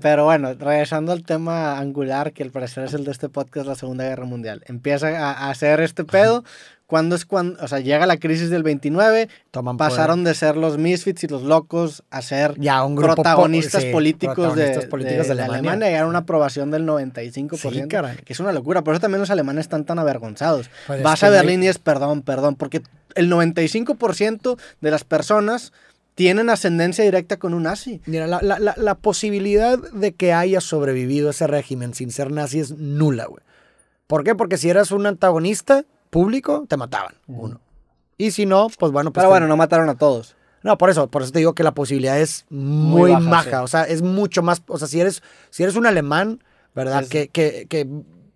Pero bueno, regresando al tema angular, que al parecer es el de este podcast, la Segunda Guerra Mundial. Empieza a hacer este pedo. Cuando es cuando, o sea, llega la crisis del 29, pasaron de ser los misfits y los locos a ser ya, un protagonistas, políticos de, políticos de, de, Alemania. Y Llegaron una aprobación del 95%, que es una locura. Por eso también los alemanes están tan avergonzados. Pues Vas a Berlín y es perdón, perdón, porque el 95% de las personas tienen ascendencia directa con un nazi. Mira, la, posibilidad de que haya sobrevivido ese régimen sin ser nazi es nula, güey. ¿Por qué? Porque si eras un antagonista público, te mataban, uno. Y si no, pues bueno, pues... Pero bueno, no mataron a todos. No, por eso, por eso te digo que la posibilidad es muy, baja. maja. O sea, es mucho más. O sea, si eres, si eres un alemán, ¿verdad? que, que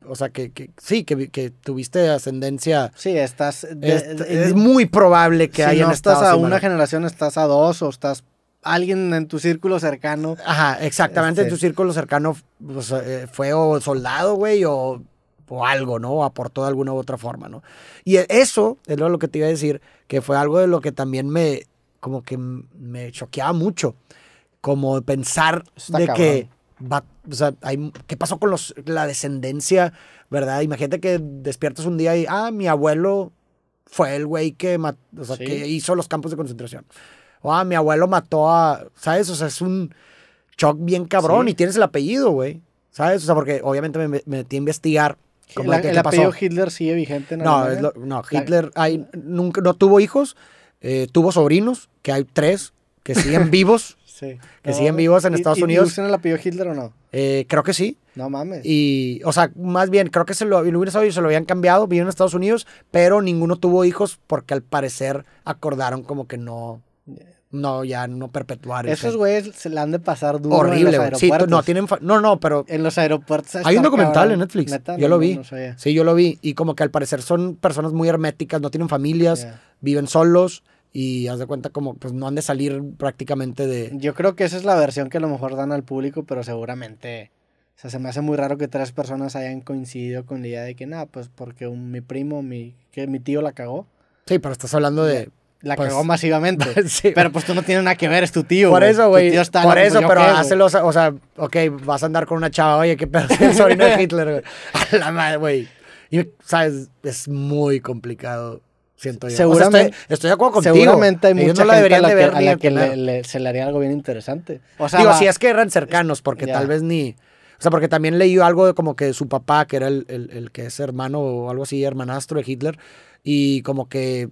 o sea, que, que sí, que, que, tuviste ascendencia. Sí, estás... es, muy probable que si no estás a una generación, estás a dos o estás... Alguien en tu círculo cercano. Ajá, exactamente, en tu este, círculo cercano pues, eh, fue o soldado, güey, o, o algo, ¿no? O aportó de alguna u otra forma, ¿no? Y e, eso es lo que te iba a decir, que fue algo de lo que también me, como que me choqueaba mucho, como pensar de que o sea, hay, ¿qué pasó con los, la descendencia, verdad? Imagínate que despiertas un día y, ah, mi abuelo fue el güey que, o sea, que hizo los campos de concentración. ah, mi abuelo mató a, ¿sabes? O sea, es un shock bien cabrón y tienes el apellido, güey. ¿Sabes? O sea, porque obviamente me, metí a investigar. como la, el apellido Hitler sigue vigente. no, no, Hitler hay, nunca, no tuvo hijos, eh, tuvo sobrinos, que hay tres que siguen vivos. Que siguen vivos en Estados y, Unidos. se la Hitler o no? Eh, creo que sí. No mames. Y, o sea, más bien, creo que se lo, lo se lo habían cambiado, vivieron en Estados Unidos, pero ninguno tuvo hijos porque al parecer acordaron como que no. No, ya no perpetuar. Esos güeyes se la han de pasar duro. Horrible, güey. Sí, no, tienen. No, no, pero. En los aeropuertos. Hay un documental en Netflix. yo lo vi. sí, yo lo vi. Y como que al parecer son personas muy herméticas, no tienen familias, viven solos y haz de cuenta como pues no han de salir prácticamente de... Yo creo que esa es la versión que a lo mejor dan al público, pero seguramente... O sea, se me hace muy raro que tres personas hayan coincidido con la idea de que nada, pues porque mi primo, mi, que mi tío la cagó. Sí, pero estás hablando de... La pues, cagó masivamente. sí. Pero pues tú no tienes nada que ver, es tu tío. Por eso, güey. Por eso, pero hazlo, o sea, ok, vas a andar con una chava, oye, qué pedo, soy? sobrino de Hitler, güey. A la madre, güey. Y, sabes, es muy complicado Seguramente, estoy, de acuerdo contigo. Seguramente hay mucha gente a la, que, la que se le haría algo bien interesante. Digo, si es que eran cercanos, porque tal vez ni... O sea, porque también leí algo de como que su papá, que era el, el, el que es hermano o algo así, hermanastro de Hitler, y como que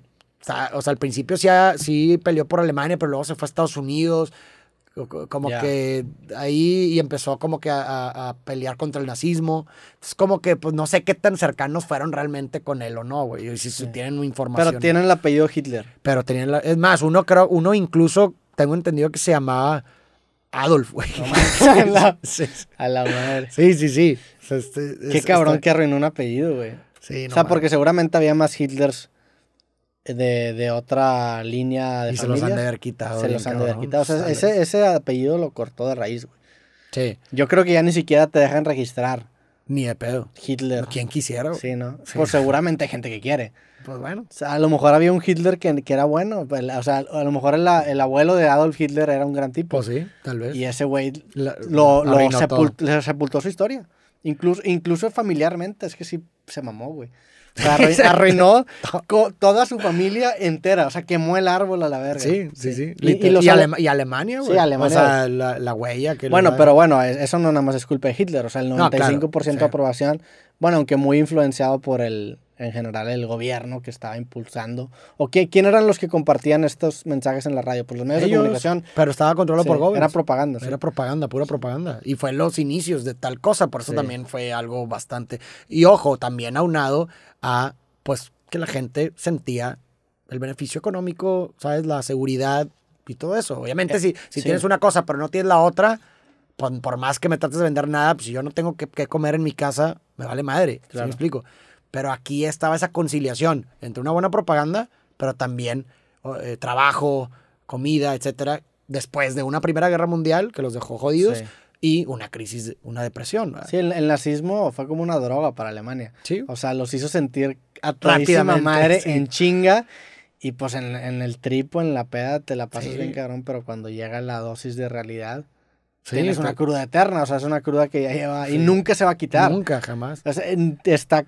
o sea, al principio sí, sí, peleó por Alemania, pero luego se fue a Estados Unidos. Como que ahí y empezó como que a, pelear contra el nazismo. Es como que pues no sé qué tan cercanos fueron realmente con él o no, güey. Y si tienen información. Pero tienen el apellido Hitler. Pero tienen la, es más, uno creo, uno incluso tengo entendido que se llamaba Adolf, güey. a, la, madre. Sí, sí, sí. Este, qué cabrón este que arruinó un apellido, güey. o sea, porque seguramente había más Hitlers de, otra línea de y se los han de haber quitado. Se los han de haber quitado. O sea, ese, apellido lo cortó de raíz, güey. Sí. Yo creo que ya ni siquiera te dejan registrar. Ni de pedo. Hitler. ¿Quién quisiera? Sí, ¿no? Pues seguramente hay gente que quiere. Pues bueno. a lo mejor había un Hitler que, que era bueno. Pues, o sea, a lo mejor el, el, abuelo de Adolf Hitler era un gran tipo. Pues sí, tal vez. Y ese güey lo, lo sepultó su historia. Incluso, incluso familiarmente, es que sí se mamó, güey. arruinó toda su familia entera. O sea, quemó el árbol a la verga. Sí, sí, sí. Y, Alemania, güey. Sí, Alemania. O sea, la, huella que... Bueno, pero bueno, eso no nada más es culpa de Hitler. O sea, el 95% de aprobación, bueno, aunque muy influenciado por el, en general el gobierno que estaba impulsando? ¿O qué, quién eran los que compartían estos mensajes en la radio? por los medios de comunicación. Pero estaba controlado por gobierno Era propaganda. Era propaganda, pura propaganda. Y fue los inicios de tal cosa, por eso también fue algo bastante. Y ojo, también aunado a pues que la gente sentía el beneficio económico, ¿sabes? La seguridad y todo eso. Obviamente, eh, si, si tienes una cosa pero no tienes la otra, por, por, más que me trates de vender nada, pues si yo no tengo que, comer en mi casa, me vale madre. Claro. me explico? Pero aquí estaba esa conciliación entre una buena propaganda, pero también eh, trabajo, comida, etcétera, después de una Primera Guerra Mundial que los dejó jodidos. y una crisis, una depresión. Sí, el, nazismo fue como una droga para Alemania. Sí. O sea, los hizo sentir a madre en chinga. Y pues en, el tripo, en la peda, te la pasas bien cabrón, pero cuando llega la dosis de realidad, tienes una cruda eterna. O sea, es una cruda que ya lleva y nunca se va a quitar. Nunca, jamás. O sea, está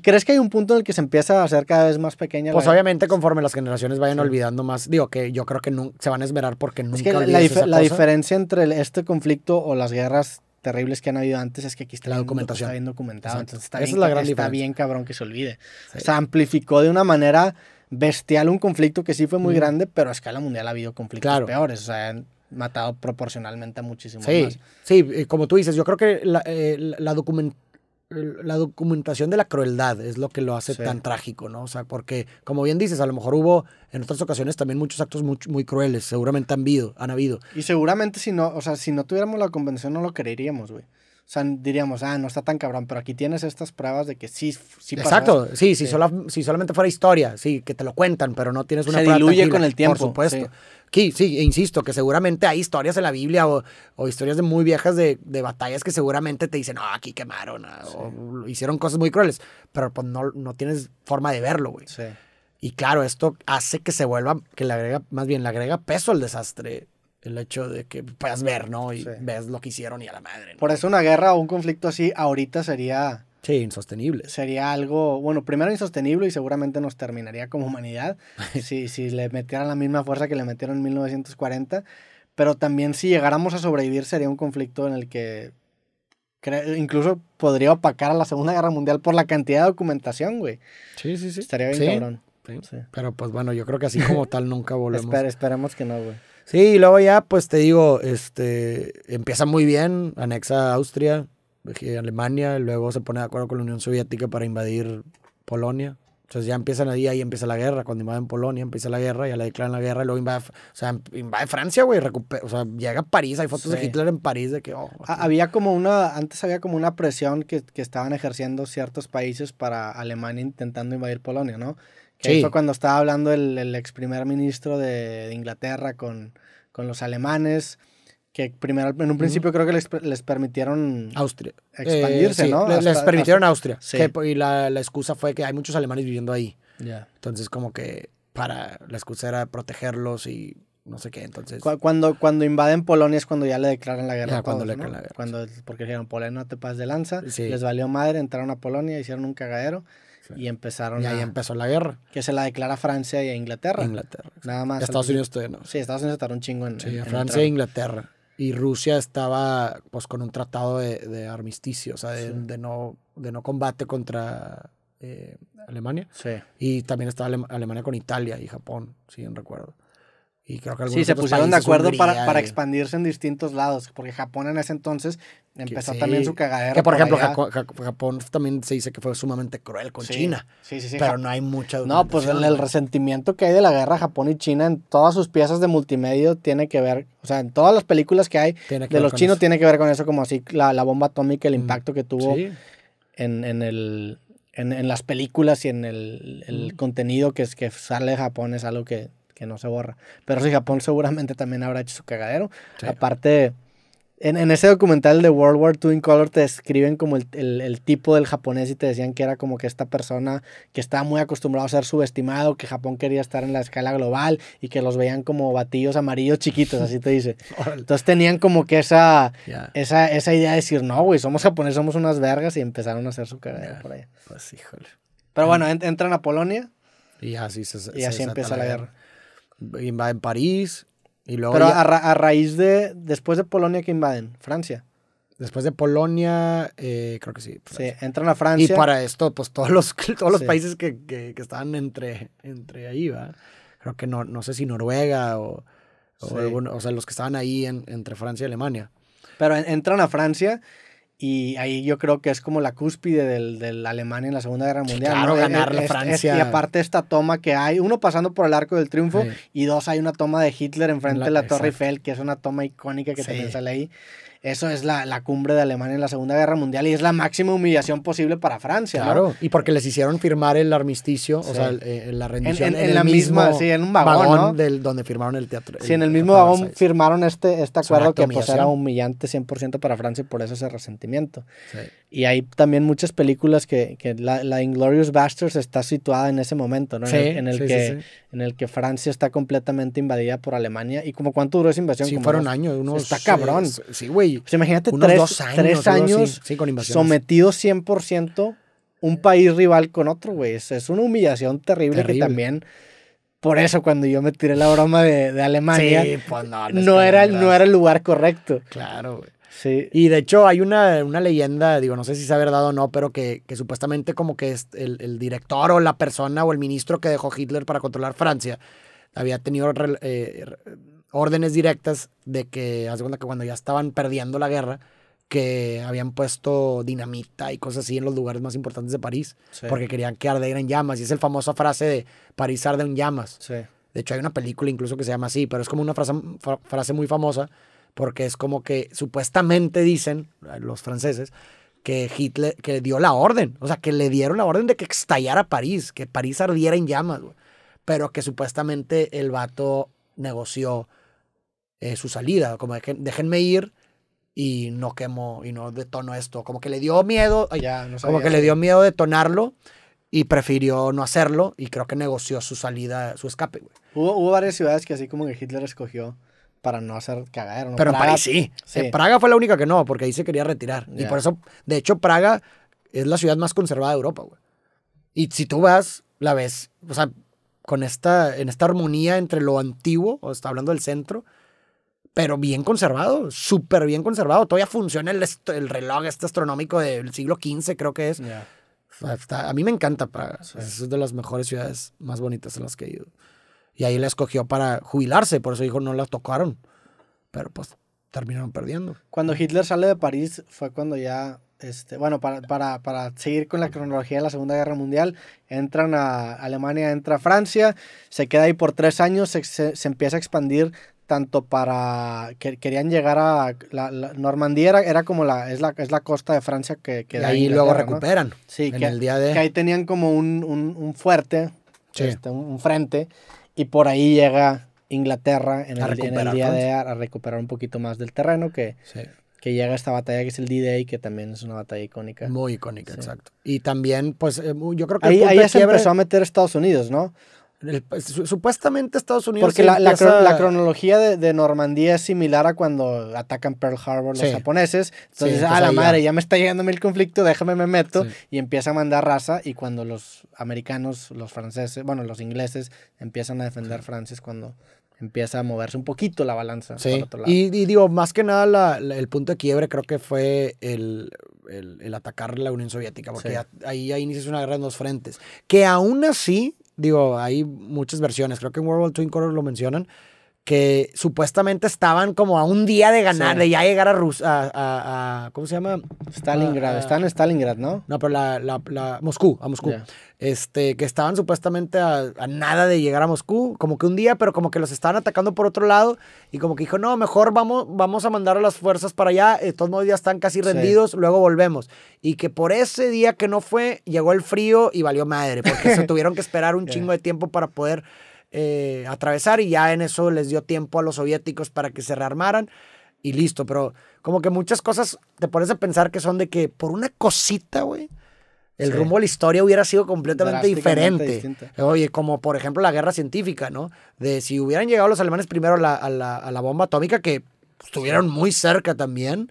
¿Crees que hay un punto en el que se empieza a hacer cada vez más pequeña? Pues obviamente pues conforme las generaciones vayan olvidando más, digo que yo creo que se van a esmerar porque nunca... Es la, la diferencia entre este conflicto o las guerras terribles que han habido antes es que aquí está, la bien, pues, documentación. está bien documentado. está, bien, es la gran está bien cabrón que se olvide. se amplificó de una manera bestial un conflicto que sí fue muy grande, pero a escala mundial ha habido conflictos peores. O sea, han matado proporcionalmente a muchísimos sí. más. Sí, como tú dices, yo creo que la eh, documentación la documentación de la crueldad es lo que lo hace tan trágico, ¿no? O sea, porque, como bien dices, a lo mejor hubo en otras ocasiones también muchos actos muy, muy crueles, seguramente han habido, han habido. Y seguramente si no, o sea, si no tuviéramos la convención no lo creeríamos, güey. O sea, diríamos, ah, no está tan cabrón, pero aquí tienes estas pruebas de que sí, sí pasó. Exacto, sí, Si, sola, si, solamente fuera historia, sí, que te lo cuentan, pero no tienes una Se diluye con el tiempo. Por supuesto. Sí. sí, e insisto, que seguramente hay historias en la Biblia o, historias de muy viejas de, batallas que seguramente te dicen, no, aquí quemaron, ah, o, hicieron cosas muy crueles, pero pues no, no tienes forma de verlo, güey. Sí. Y claro, esto hace que se vuelva, que le agrega, más bien le agrega peso al desastre el hecho de que puedas ver, ¿no? Y ves lo que hicieron y a la madre. Por eso una guerra o un conflicto así ahorita sería... Sí, insostenible. Sería algo, bueno, primero insostenible y seguramente nos terminaría como humanidad si, si le metieran la misma fuerza que le metieron en 1940, pero también si llegáramos a sobrevivir sería un conflicto en el que incluso podría opacar a la Segunda Guerra Mundial por la cantidad de documentación, güey. Sí, sí, sí. Estaría bien cabrón. Pero pues bueno, yo creo que así como tal nunca volvemos. esperemos que no, güey. Sí, y luego ya, pues te digo, este, empieza muy bien, anexa a Austria, eh, Alemania, luego se pone de acuerdo con la Unión Soviética para invadir Polonia. Entonces ya empiezan ahí, ahí empieza la guerra. Cuando invaden Polonia, empieza la guerra, ya le declaran la guerra, y luego invade, o sea, Francia, güey. O sea, llega a París, hay fotos de Hitler en París de que. Oh, había como una, antes había como una presión que, que estaban ejerciendo ciertos países para Alemania intentando invadir Polonia, ¿no? Que fue cuando estaba hablando el, ex primer ministro de, Inglaterra con, con, los alemanes, que primero, en un principio creo que les, les permitieron Austria. expandirse, eh, ¿no? Les, permitieron Austria. y la, la, excusa fue que hay muchos alemanes viviendo ahí. Entonces, como que para la excusa era protegerlos y no sé qué. Entonces. Cuando, cuando invaden Polonia es cuando ya le declaran la guerra. cuando porque dijeron, Polonia no te pases de lanza. Les valió madre, entraron a Polonia, hicieron un cagadero. Y empezaron. ahí empezó la guerra. Que se la declara Francia y e Inglaterra. Inglaterra. Nada más. Estados Unidos todavía no. Sí, Estados Unidos estará un chingo en. Sí, Francia e Inglaterra. Y Rusia estaba pues con un tratado de, armisticio, o sea, de, no, de no combate contra eh, Alemania. Sí. Y también estaba Alemania con Italia y Japón, si bien recuerdo. Y creo que sí, se pusieron de acuerdo para, expandirse en distintos lados, porque Japón en ese entonces empezó también su cagadera. Que por, ejemplo, Japón también se dice que fue sumamente cruel con China. Sí, sí, sí. Pero no hay mucha. duda. No, pues el resentimiento que hay de la guerra Japón y China en todas sus piezas de multimedia tiene que ver, o sea, en todas las películas que hay de los chinos tiene que ver con eso, como así la, bomba atómica, el mm, impacto que tuvo en, el en, las películas y en el, mm. contenido que, es, que sale de Japón es algo que que no se borra. Pero sí, Japón seguramente también habrá hecho su cagadero. Aparte, en, en, ese documental de World War II in Color te describen como el, el, tipo del japonés y te decían que era como que esta persona que estaba muy acostumbrado a ser subestimado, que Japón quería estar en la escala global y que los veían como batillos amarillos chiquitos, así te dice. Entonces tenían como que esa, esa, esa idea de decir, no, güey, somos japoneses, somos unas vergas y empezaron a hacer su cagadero por ahí Pues híjole. Pero ah. bueno, entran a Polonia. Y así, se, y así empieza la guerra invaden París y luego... Pero a, raíz de, después de Polonia que invaden, Francia. Después de Polonia, eh, creo que sí. Sí, entran a Francia. Y para esto, pues todos los, todos los países que, que, estaban entre, entre ahí, ¿va? Creo que no, sé si Noruega o, o, sea, los que estaban ahí entre Francia y Alemania. Pero entran a Francia y ahí yo creo que es como la cúspide del, del Alemania en la Segunda Guerra Mundial. Claro, ganar e, e, Francia. y aparte esta toma que hay, uno pasando por el Arco del Triunfo y dos, hay una toma de Hitler enfrente de la Torre Eiffel, que es una toma icónica que se piensa sale ahí. Eso es la, cumbre de Alemania en la Segunda Guerra Mundial y es la máxima humillación posible para Francia. Claro, y porque les hicieron firmar el armisticio, o sea, eh, la rendición. En, la misma, sí, en un vagón. del, donde firmaron el teatro. Sí, en el, mismo vagón firmaron este, este acuerdo que pues, era humillante 100% para Francia y por eso ese resentimiento. Sí. Y hay también muchas películas que, que la, la, Inglorious Bastards está situada en ese momento, ¿no? Sí, en, el, que, en el que Francia está completamente invadida por Alemania. ¿Y como cuánto duró esa invasión? Sí, fueron años. está cabrón. Eh, sí, güey. imagínate tres, años, sometido 100% un país rival con otro, güey. Es, una humillación terrible, que también... Por eso cuando yo me tiré la broma de, Alemania, pues no era el lugar correcto. Claro, güey. Y de hecho hay una, una leyenda, digo, no sé si sea verdad o no, pero que, que supuestamente como que es el, el, director o la persona o el ministro que dejó Hitler para controlar Francia había tenido eh, órdenes directas de que, hace cuenta que cuando ya estaban perdiendo la guerra, que habían puesto dinamita y cosas así en los lugares más importantes de París, porque querían que ardiera en llamas. Y es la famosa frase de París arde en llamas. De hecho, hay una película incluso que se llama así, pero es como una frase, frase muy famosa porque es como que supuestamente dicen eh, los franceses que Hitler que dio la orden, o sea, que le dieron la orden de que estallara París, que París ardiera en llamas, pero que supuestamente el vato negoció eh, su salida, como déjenme ir y no quemo y no detono esto, como que le dio miedo, ah, como que le dio miedo detonarlo y prefirió no hacerlo y creo que negoció su salida, su escape. Hubo, hubo varias ciudades que así como que Hitler escogió para no hacer cagadero. Pero en París sí. sí. Praga fue la única que no, porque ahí se quería retirar. Y por eso, de hecho, Praga es la ciudad más conservada de Europa, güey. Y si tú vas, la ves, o sea, con esta, en esta armonía entre lo antiguo, o está hablando del centro, pero bien conservado, súper bien conservado. Todavía funciona el, reloj este astronómico del siglo XV, creo que es. a mí me encanta Praga. Es de las mejores ciudades más bonitas en las que he ido. Y ahí la escogió para jubilarse, por eso dijo no la tocaron. Pero pues terminaron perdiendo. Cuando Hitler sale de París fue cuando ya, este, bueno, para, para, para seguir con la cronología de la Segunda Guerra Mundial, entran a Alemania, entra a Francia, se queda ahí por tres años, se, empieza a expandir tanto para que querían llegar a la, Normandía era, como la es, la es la costa de Francia que, y ahí luego recuperan sí que, el día de... ahí tenían como un, un, un fuerte sí. Este, un frente y por ahí llega Inglaterra en el, día de a recuperar un poquito más del terreno que, que llega esta batalla que es el D-Day, que también es una batalla icónica. Muy icónica, exacto. Y también, pues eh, yo creo que... Ahí, ahí se empezó a meter Estados Unidos, ¿no? supuestamente Estados Unidos. Porque la, cronología de, de, Normandía es similar a cuando atacan Pearl Harbor los japoneses. Entonces, a ah, pues la madre, ya. me está llegando el conflicto, déjame me meto. Y empieza a mandar raza. Y cuando los americanos, los franceses, bueno, los ingleses empiezan a defender Francia, es cuando empieza a moverse un poquito la balanza. Sí. Y, digo, más que nada, el punto de quiebre creo que fue el, atacar la Unión Soviética, porque ahí, ya inicia una guerra en dos frentes. Que aún así, Digo, hay muchas versiones. Creo que en World Twin Color lo mencionan, que supuestamente estaban como a un día de ganar, de ya llegar a, a, ¿Cómo se llama? Stalingrad. Están en Stalingrad, ¿no? No, pero la. Moscú, a Moscú. Este, que estaban supuestamente a, nada de llegar a Moscú, como que un día, pero como que los estaban atacando por otro lado. Y como que dijo, no, mejor vamos, vamos a mandar a las fuerzas para allá. De todos modos, ya están casi rendidos, luego volvemos. Y que por ese día que no fue, llegó el frío y valió madre, porque se tuvieron que esperar un chingo de tiempo para poder eh, atravesar y ya en eso les dio tiempo a los soviéticos para que se rearmaran y listo. Pero como que muchas cosas te pones a pensar que son de que por una cosita, güey, el rumbo de la historia hubiera sido completamente diferente. Oye, como por ejemplo la guerra científica, ¿no? De si hubieran llegado los alemanes primero a la, a la bomba atómica, que estuvieron muy cerca también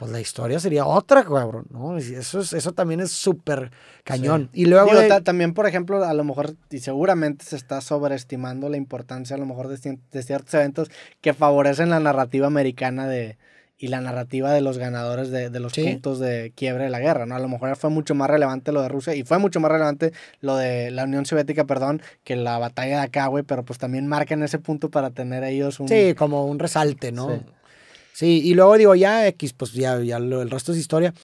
pues la historia sería otra, cabrón, ¿no? Eso, es, eso también es súper cañón. Y luego... También, por ejemplo, a lo mejor, y seguramente se está sobreestimando la importancia a lo mejor de, ciertos eventos que favorecen la narrativa americana de, y la narrativa de los ganadores de, los puntos de quiebre de la guerra, ¿no? A lo mejor fue mucho más relevante lo de Rusia y fue mucho más relevante lo de la Unión Soviética, perdón, que la batalla de acá, pero pues también marcan ese punto para tener ellos un... Sí, como un resalte, ¿no? Sí, y luego digo, ya X, pues ya, ya el resto es historia.